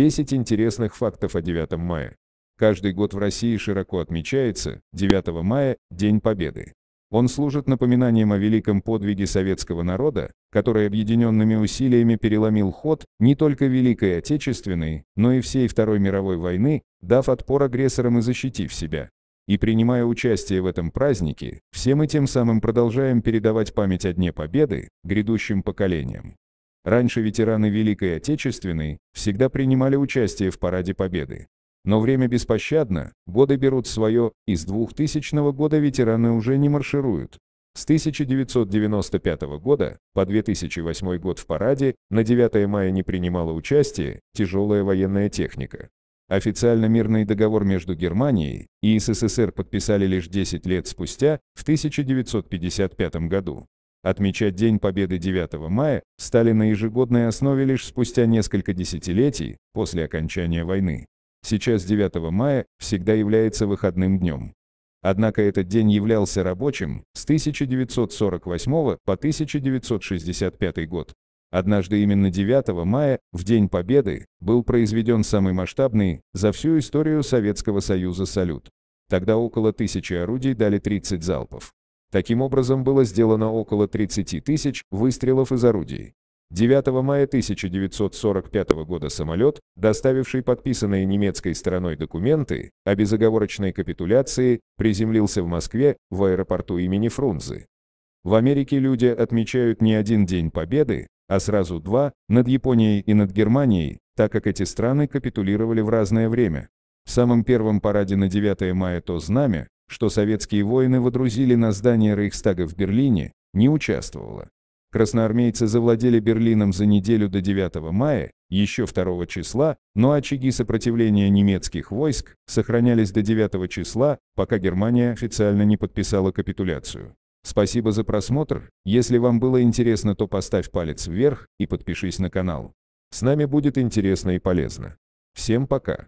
10 интересных фактов о 9 мая. Каждый год в России широко отмечается 9 мая – День Победы. Он служит напоминанием о великом подвиге советского народа, который объединенными усилиями переломил ход не только Великой Отечественной, но и всей Второй мировой войны, дав отпор агрессорам и защитив себя. И принимая участие в этом празднике, все мы тем самым продолжаем передавать память о Дне Победы грядущим поколениям. Раньше ветераны Великой Отечественной всегда принимали участие в Параде Победы. Но время беспощадно, годы берут свое, и с 2000 года ветераны уже не маршируют. С 1995 года по 2008 год в параде на 9 мая не принимала участие тяжелая военная техника. Официально мирный договор между Германией и СССР подписали лишь 10 лет спустя, в 1955 году. Отмечать День Победы 9 мая стали на ежегодной основе лишь спустя несколько десятилетий после окончания войны. Сейчас 9 мая всегда является выходным днем. Однако этот день являлся рабочим с 1948 по 1965 год. Однажды именно 9 мая, в День Победы, был произведен самый масштабный за всю историю Советского Союза салют. Тогда около тысячи орудий дали 30 залпов. Таким образом было сделано около 30 тысяч выстрелов из орудий. 9 мая 1945 года самолет, доставивший подписанные немецкой стороной документы о безоговорочной капитуляции, приземлился в Москве в аэропорту имени Фрунзе. В Америке люди отмечают не один день победы, а сразу два, над Японией и над Германией, так как эти страны капитулировали в разное время. В самом первом параде на 9 мая то знамя, что советские воины водрузили на здание Рейхстага в Берлине, не участвовало. Красноармейцы завладели Берлином за неделю до 9 мая, еще 2 числа, но очаги сопротивления немецких войск сохранялись до 9 числа, пока Германия официально не подписала капитуляцию. Спасибо за просмотр, если вам было интересно, то поставь палец вверх и подпишись на канал. С нами будет интересно и полезно. Всем пока.